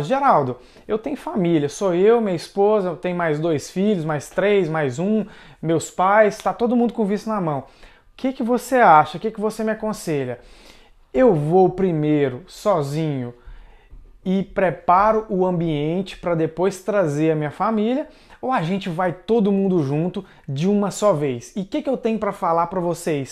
Geraldo, eu tenho família, sou eu, minha esposa, eu tenho mais dois filhos, mais três, mais um, meus pais, está todo mundo com visto na mão. O que, que você acha? O que, que você me aconselha? Eu vou primeiro sozinho e preparo o ambiente para depois trazer a minha família ou a gente vai todo mundo junto de uma só vez? E o que, que eu tenho para falar para vocês?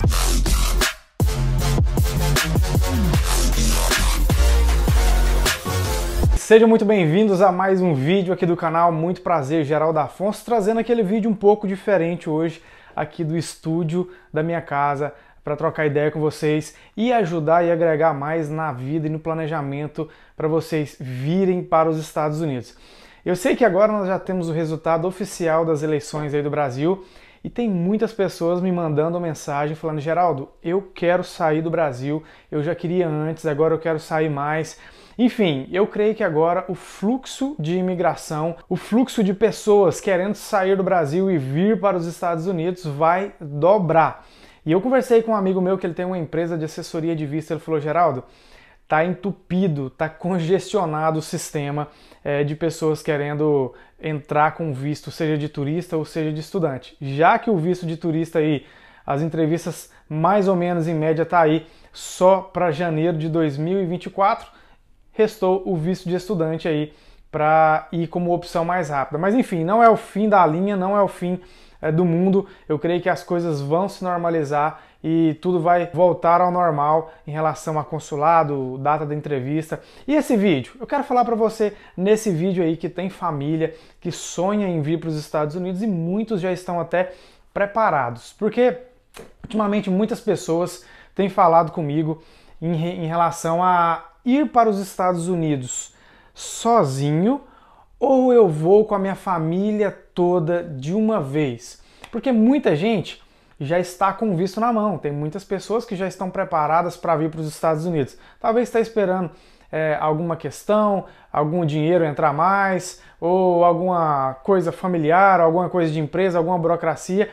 Sejam muito bem-vindos a mais um vídeo aqui do canal, muito prazer, Geraldo Afonso, trazendo aquele vídeo um pouco diferente hoje aqui do estúdio da minha casa para trocar ideia com vocês e ajudar e agregar mais na vida e no planejamento para vocês virem para os Estados Unidos. Eu sei que agora nós já temos o resultado oficial das eleições aí do Brasil e tem muitas pessoas me mandando mensagem falando: Geraldo, eu quero sair do Brasil, eu já queria antes, agora eu quero sair mais. Enfim, eu creio que agora o fluxo de imigração, o fluxo de pessoas querendo sair do Brasil e vir para os Estados Unidos vai dobrar. E eu conversei com um amigo meu que ele tem uma empresa de assessoria de visto, ele falou: Geraldo, tá entupido, tá congestionado o sistema é, de pessoas querendo entrar com visto, seja de turista ou seja de estudante. Já que o visto de turista aí, as entrevistas mais ou menos em média tá aí só para janeiro de 2024 restou o visto de estudante aí para ir como opção mais rápida. Mas enfim, não é o fim da linha, não é o fim é, do mundo. Eu creio que as coisas vão se normalizar e tudo vai voltar ao normal em relação a consulado, data da entrevista. E esse vídeo, eu quero falar para você nesse vídeo aí que tem família que sonha em vir para os Estados Unidos e muitos já estão até preparados, porque ultimamente muitas pessoas têm falado comigo em, em relação a ir para os Estados Unidos sozinho ou eu vou com a minha família toda de uma vez? Porque muita gente já está com visto na mão, tem muitas pessoas que já estão preparadas para vir para os Estados Unidos. Talvez está esperando é, alguma questão, algum dinheiro entrar mais, ou alguma coisa familiar, alguma coisa de empresa, alguma burocracia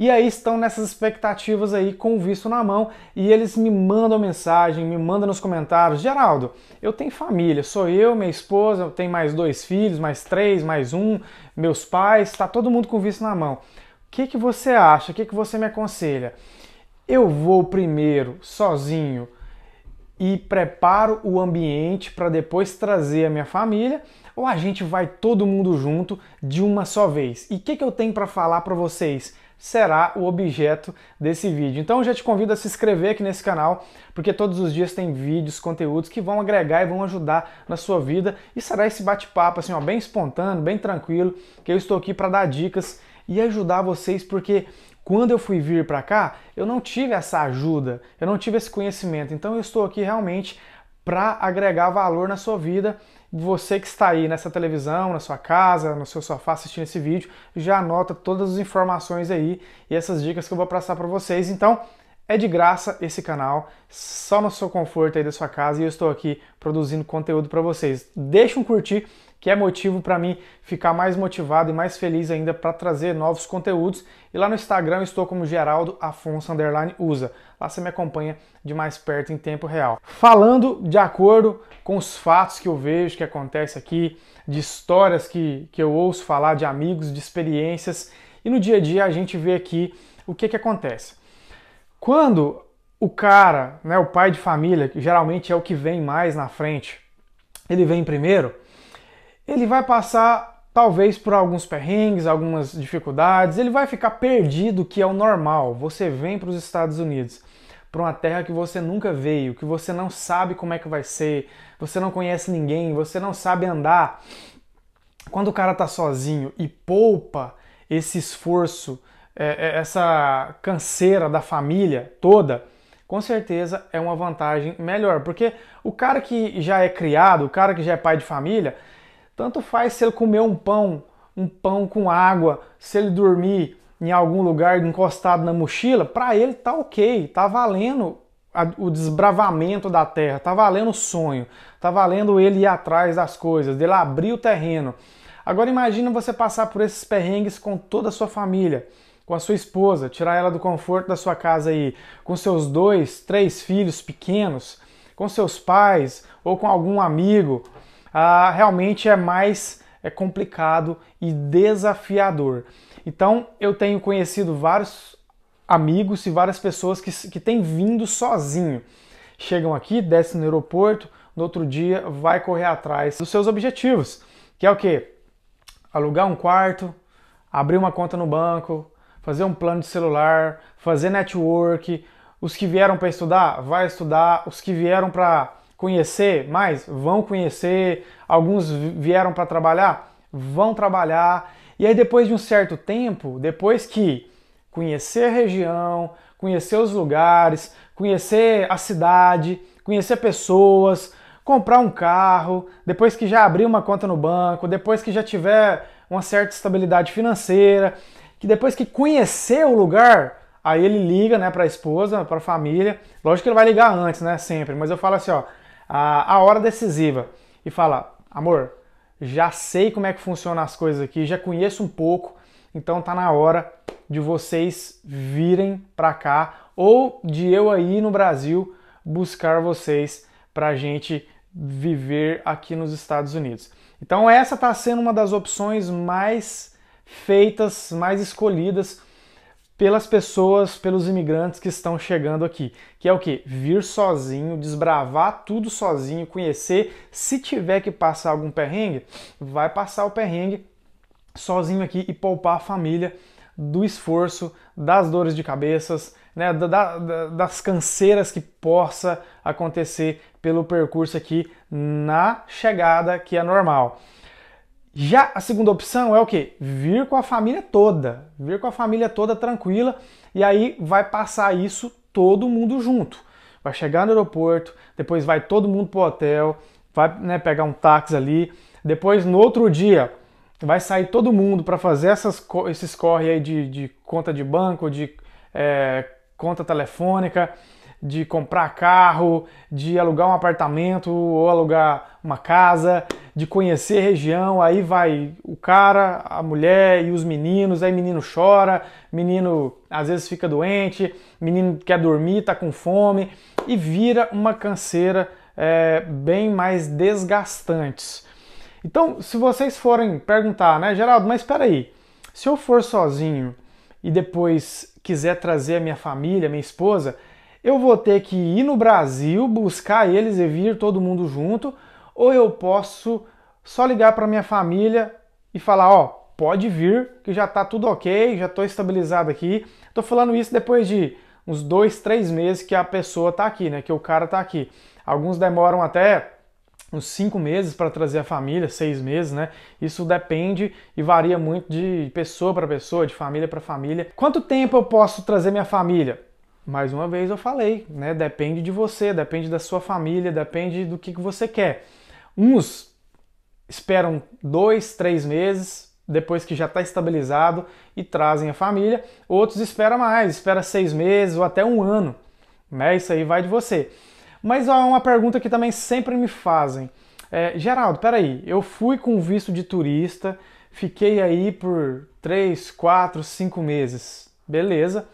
e aí estão nessas expectativas aí com o visto na mão e eles me mandam mensagem, me mandam nos comentários: Geraldo, eu tenho família, sou eu, minha esposa, eu tenho mais dois filhos, mais três, mais um, meus pais, está todo mundo com o visto na mão. O que, que você acha? O que, que você me aconselha? Eu vou primeiro sozinho e preparo o ambiente para depois trazer a minha família ou a gente vai todo mundo junto de uma só vez? E o que, que eu tenho para falar para vocês? será o objeto desse vídeo. Então eu já te convido a se inscrever aqui nesse canal, porque todos os dias tem vídeos, conteúdos que vão agregar e vão ajudar na sua vida. E será esse bate-papo assim, ó, bem espontâneo, bem tranquilo, que eu estou aqui para dar dicas e ajudar vocês, porque quando eu fui vir para cá, eu não tive essa ajuda, eu não tive esse conhecimento. Então eu estou aqui realmente para agregar valor na sua vida você que está aí nessa televisão, na sua casa, no seu sofá assistindo esse vídeo, já anota todas as informações aí e essas dicas que eu vou passar para vocês. Então, é de graça esse canal, só no seu conforto aí da sua casa e eu estou aqui produzindo conteúdo para vocês. Deixa um curtir que é motivo para mim ficar mais motivado e mais feliz ainda para trazer novos conteúdos. E lá no Instagram eu estou como Geraldo Afonso Underline Usa. Lá você me acompanha de mais perto em tempo real. Falando de acordo com os fatos que eu vejo que acontece aqui, de histórias que, que eu ouço falar, de amigos, de experiências. E no dia a dia a gente vê aqui o que, que acontece. Quando o cara, né, o pai de família, que geralmente é o que vem mais na frente, ele vem primeiro, ele vai passar talvez por alguns perrengues, algumas dificuldades, ele vai ficar perdido, que é o normal. Você vem para os Estados Unidos, para uma terra que você nunca veio, que você não sabe como é que vai ser, você não conhece ninguém, você não sabe andar. Quando o cara está sozinho e poupa esse esforço, é, é, essa canseira da família toda, com certeza é uma vantagem melhor, porque o cara que já é criado, o cara que já é pai de família, tanto faz se ele comer um pão, um pão com água, se ele dormir em algum lugar encostado na mochila, para ele tá ok, tá valendo o desbravamento da terra, tá valendo o sonho, tá valendo ele ir atrás das coisas, dele abrir o terreno. Agora imagina você passar por esses perrengues com toda a sua família, com a sua esposa, tirar ela do conforto da sua casa aí, com seus dois, três filhos pequenos, com seus pais ou com algum amigo ah, realmente é mais é complicado e desafiador. Então eu tenho conhecido vários amigos e várias pessoas que, que têm vindo sozinho. Chegam aqui, descem no aeroporto, no outro dia vai correr atrás dos seus objetivos, que é o que? Alugar um quarto, abrir uma conta no banco, fazer um plano de celular, fazer network. Os que vieram para estudar, vai estudar. Os que vieram para conhecer mais? Vão conhecer. Alguns vieram para trabalhar? Vão trabalhar. E aí, depois de um certo tempo, depois que conhecer a região, conhecer os lugares, conhecer a cidade, conhecer pessoas, comprar um carro, depois que já abrir uma conta no banco, depois que já tiver uma certa estabilidade financeira, que depois que conhecer o lugar, aí ele liga, né, para a esposa, para a família. Lógico que ele vai ligar antes, né, sempre, mas eu falo assim, ó, a, a hora decisiva e fala: amor, já sei como é que funcionam as coisas aqui, já conheço um pouco, então tá na hora de vocês virem para cá ou de eu aí no Brasil buscar vocês para gente viver aqui nos Estados Unidos. Então essa está sendo uma das opções mais feitas, mais escolhidas pelas pessoas, pelos imigrantes que estão chegando aqui, que é o que? Vir sozinho, desbravar tudo sozinho, conhecer. Se tiver que passar algum perrengue, vai passar o perrengue sozinho aqui e poupar a família do esforço, das dores de cabeças, né, da, da, das canseiras que possa acontecer pelo percurso aqui na chegada, que é normal. Já a segunda opção é o que? Vir com a família toda, vir com a família toda tranquila e aí vai passar isso todo mundo junto. Vai chegar no aeroporto, depois vai todo mundo pro hotel, vai né, pegar um táxi ali, depois no outro dia vai sair todo mundo para fazer essas, esses corre aí de, de conta de banco, de é, conta telefônica, de comprar carro, de alugar um apartamento ou alugar uma casa de conhecer a região, aí vai o cara, a mulher e os meninos, aí menino chora, menino às vezes fica doente, menino quer dormir, tá com fome, e vira uma canseira é, bem mais desgastantes. Então, se vocês forem perguntar, né, Geraldo, mas espera aí, se eu for sozinho e depois quiser trazer a minha família, minha esposa, eu vou ter que ir no Brasil, buscar eles e vir todo mundo junto, ou eu posso só ligar para minha família e falar, ó, pode vir, que já tá tudo ok, já estou estabilizado aqui. Tô falando isso depois de uns dois, três meses que a pessoa tá aqui, né? Que o cara tá aqui. Alguns demoram até uns cinco meses para trazer a família, seis meses, né? Isso depende e varia muito de pessoa para pessoa, de família para família. Quanto tempo eu posso trazer minha família? mais uma vez eu falei, né? Depende de você, depende da sua família, depende do que, que você quer. Uns esperam dois, três meses depois que já está estabilizado e trazem a família, outros esperam mais, espera seis meses ou até um ano, né? Isso aí vai de você. Mas há é uma pergunta que também sempre me fazem. É, Geraldo, peraí, eu fui com visto de turista, fiquei aí por três, quatro, cinco meses, beleza?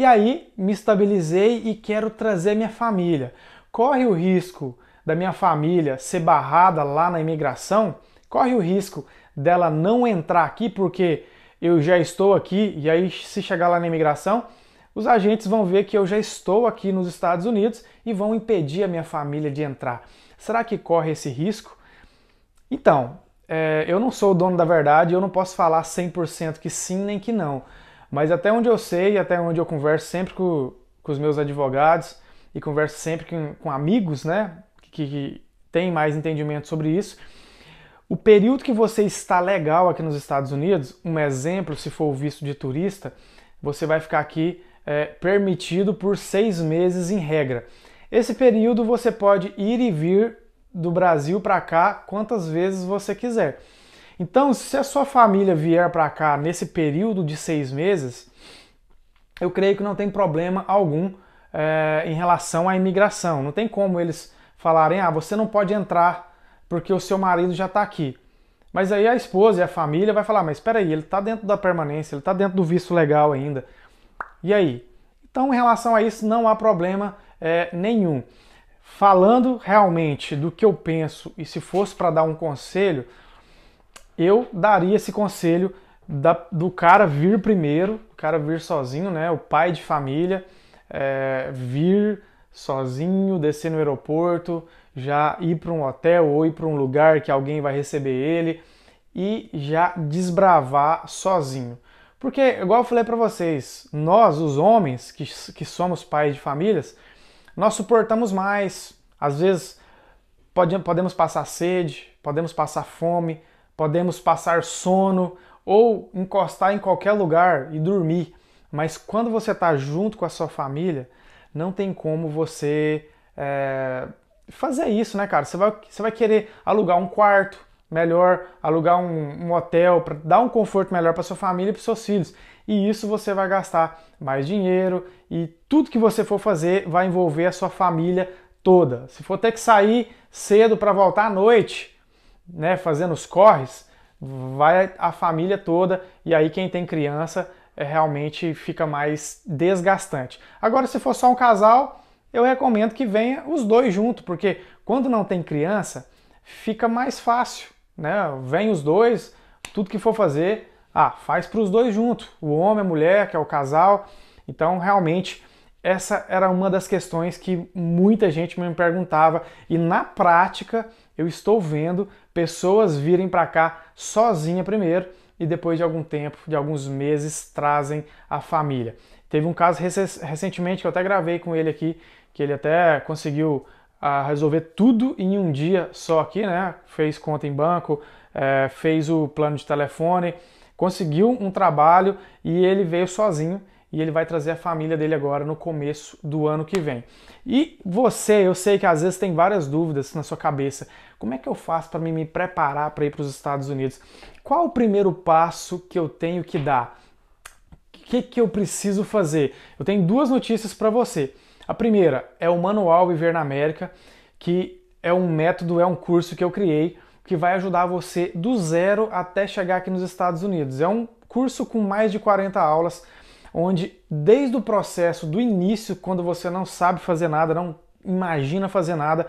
E aí me estabilizei e quero trazer minha família. Corre o risco da minha família ser barrada lá na imigração? Corre o risco dela não entrar aqui porque eu já estou aqui e aí se chegar lá na imigração, os agentes vão ver que eu já estou aqui nos Estados Unidos e vão impedir a minha família de entrar. Será que corre esse risco? Então, é, eu não sou o dono da verdade, eu não posso falar 100% que sim nem que não. Mas até onde eu sei, até onde eu converso sempre com, com os meus advogados e converso sempre com, com amigos, né, que, que têm mais entendimento sobre isso, o período que você está legal aqui nos Estados Unidos, um exemplo, se for o visto de turista, você vai ficar aqui é, permitido por seis meses em regra. Esse período você pode ir e vir do Brasil para cá quantas vezes você quiser. Então, se a sua família vier para cá nesse período de seis meses, eu creio que não tem problema algum é, em relação à imigração. Não tem como eles falarem, ah, você não pode entrar porque o seu marido já está aqui. Mas aí a esposa e a família vai falar, mas espera aí, ele está dentro da permanência, ele está dentro do visto legal ainda. E aí? Então, em relação a isso, não há problema é, nenhum. Falando realmente do que eu penso e se fosse para dar um conselho, eu daria esse conselho da, do cara vir primeiro, o cara vir sozinho, né? O pai de família é, vir sozinho, descer no aeroporto, já ir para um hotel ou ir para um lugar que alguém vai receber ele e já desbravar sozinho. Porque, igual eu falei para vocês, nós, os homens que, que somos pais de famílias, nós suportamos mais. Às vezes pode, podemos passar sede, podemos passar fome, podemos passar sono ou encostar em qualquer lugar e dormir. Mas quando você está junto com a sua família, não tem como você é, fazer isso, né, cara? Você vai, você vai querer alugar um quarto melhor, alugar um, um hotel para dar um conforto melhor para sua família e para seus filhos. E isso você vai gastar mais dinheiro e tudo que você for fazer vai envolver a sua família toda. Se for ter que sair cedo para voltar à noite, né, fazendo os corres, vai a família toda e aí quem tem criança é, realmente fica mais desgastante. Agora, se for só um casal, eu recomendo que venha os dois junto, porque quando não tem criança, fica mais fácil, né? Vem os dois, tudo que for fazer, ah, faz para os dois junto, o homem, a mulher, que é o casal. Então, realmente, essa era uma das questões que muita gente me perguntava e na prática eu estou vendo pessoas virem para cá sozinha primeiro e depois de algum tempo, de alguns meses, trazem a família. Teve um caso recentemente que eu até gravei com ele aqui, que ele até conseguiu ah, resolver tudo em um dia só aqui, né? Fez conta em banco, eh, fez o plano de telefone, conseguiu um trabalho e ele veio sozinho e ele vai trazer a família dele agora no começo do ano que vem. E você, eu sei que às vezes tem várias dúvidas na sua cabeça. Como é que eu faço para me preparar para ir para os Estados Unidos? Qual o primeiro passo que eu tenho que dar? O que, que eu preciso fazer? Eu tenho duas notícias para você. A primeira é o Manual Viver na América, que é um método, é um curso que eu criei que vai ajudar você do zero até chegar aqui nos Estados Unidos. É um curso com mais de 40 aulas onde desde o processo do início, quando você não sabe fazer nada, não imagina fazer nada,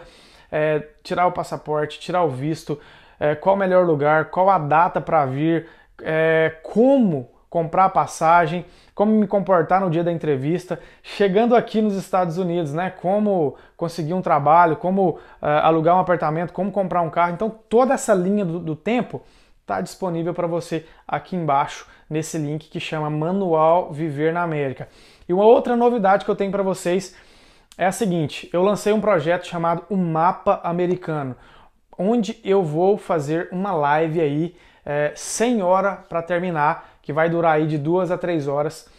é, tirar o passaporte, tirar o visto, é, qual o melhor lugar, qual a data para vir, é, como comprar a passagem, como me comportar no dia da entrevista, chegando aqui nos Estados Unidos, né? Como conseguir um trabalho, como uh, alugar um apartamento, como comprar um carro. Então toda essa linha do, do tempo está disponível para você aqui embaixo nesse link que chama Manual Viver na América. E uma outra novidade que eu tenho para vocês é a seguinte: eu lancei um projeto chamado O Mapa Americano, onde eu vou fazer uma live aí é, sem hora para terminar, que vai durar aí de duas a três horas,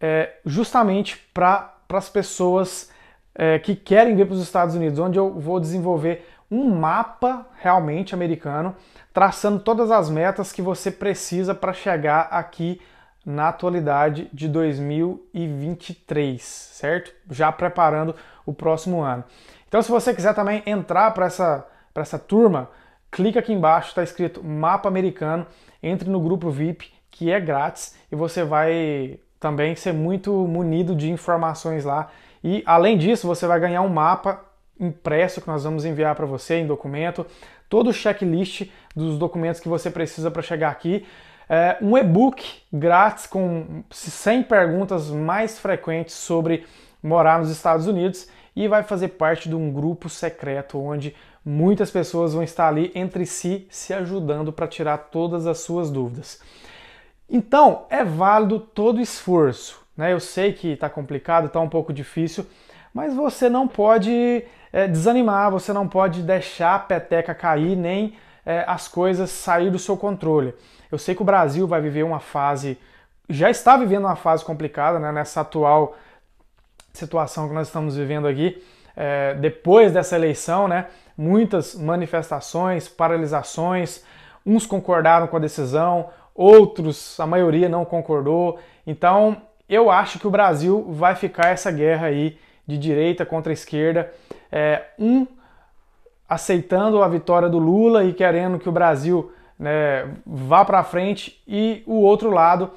é, justamente para as pessoas é, que querem vir para os Estados Unidos, onde eu vou desenvolver um mapa realmente americano, traçando todas as metas que você precisa para chegar aqui na atualidade de 2023, certo? Já preparando o próximo ano. Então, se você quiser também entrar para essa, essa turma, clica aqui embaixo, está escrito Mapa Americano, entre no grupo VIP, que é grátis, e você vai também ser muito munido de informações lá. E além disso, você vai ganhar um mapa impresso que nós vamos enviar para você em documento, todo o checklist dos documentos que você precisa para chegar aqui. É um e-book grátis com 100 perguntas mais frequentes sobre morar nos Estados Unidos e vai fazer parte de um grupo secreto onde muitas pessoas vão estar ali entre si se ajudando para tirar todas as suas dúvidas. Então, é válido todo esforço. Né? Eu sei que está complicado, está um pouco difícil, mas você não pode é, desanimar, você não pode deixar a peteca cair, nem é, as coisas sair do seu controle. Eu sei que o Brasil vai viver uma fase, já está vivendo uma fase complicada, né, nessa atual situação que nós estamos vivendo aqui, é, depois dessa eleição, né, muitas manifestações, paralisações, uns concordaram com a decisão, outros, a maioria não concordou. Então, eu acho que o Brasil vai ficar essa guerra aí de direita contra esquerda. É, um aceitando a vitória do Lula e querendo que o Brasil né, vá para frente, e o outro lado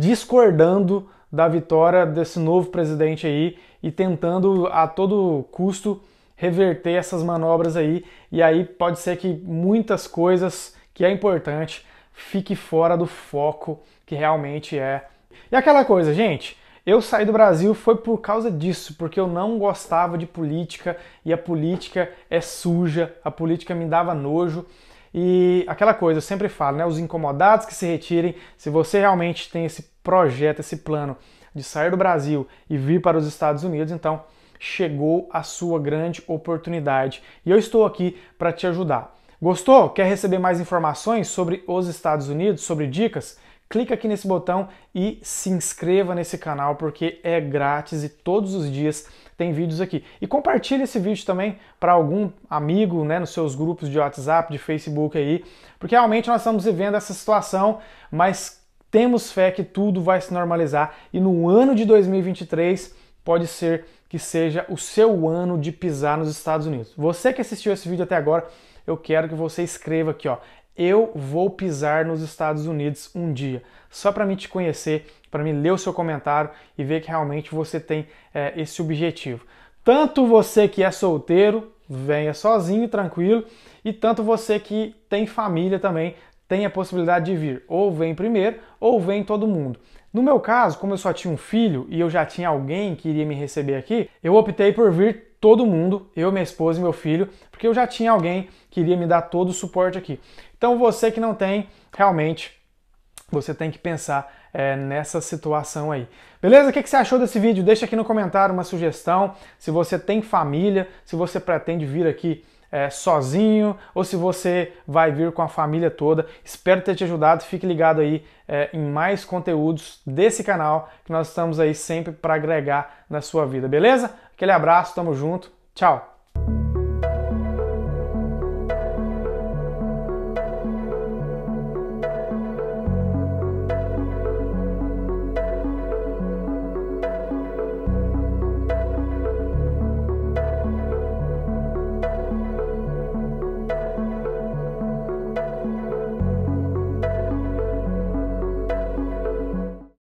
discordando da vitória desse novo presidente aí e tentando a todo custo reverter essas manobras aí. E aí pode ser que muitas coisas que é importante fique fora do foco que realmente é. E aquela coisa, gente, eu saí do Brasil foi por causa disso, porque eu não gostava de política e a política é suja, a política me dava nojo. E aquela coisa, eu sempre falo, né? Os incomodados que se retirem, se você realmente tem esse projeto, esse plano de sair do Brasil e vir para os Estados Unidos, então chegou a sua grande oportunidade. E eu estou aqui para te ajudar. Gostou? Quer receber mais informações sobre os Estados Unidos, sobre dicas? clica aqui nesse botão e se inscreva nesse canal porque é grátis e todos os dias tem vídeos aqui. E compartilhe esse vídeo também para algum amigo, né, nos seus grupos de WhatsApp, de Facebook aí, porque realmente nós estamos vivendo essa situação, mas temos fé que tudo vai se normalizar e no ano de 2023 pode ser que seja o seu ano de pisar nos Estados Unidos. Você que assistiu esse vídeo até agora, eu quero que você escreva aqui, ó eu vou pisar nos Estados Unidos um dia, só para me te conhecer, para me ler o seu comentário e ver que realmente você tem é, esse objetivo. Tanto você que é solteiro, venha sozinho, tranquilo, e tanto você que tem família também, tem a possibilidade de vir. Ou vem primeiro, ou vem todo mundo. No meu caso, como eu só tinha um filho e eu já tinha alguém que iria me receber aqui, eu optei por vir todo mundo, eu, minha esposa e meu filho, porque eu já tinha alguém que iria me dar todo o suporte aqui. Então você que não tem, realmente você tem que pensar é, nessa situação aí. Beleza? O que, que você achou desse vídeo? Deixa aqui no comentário uma sugestão. Se você tem família, se você pretende vir aqui é, sozinho ou se você vai vir com a família toda. Espero ter te ajudado. Fique ligado aí é, em mais conteúdos desse canal que nós estamos aí sempre para agregar na sua vida, beleza? Aquele abraço, tamo junto. Tchau!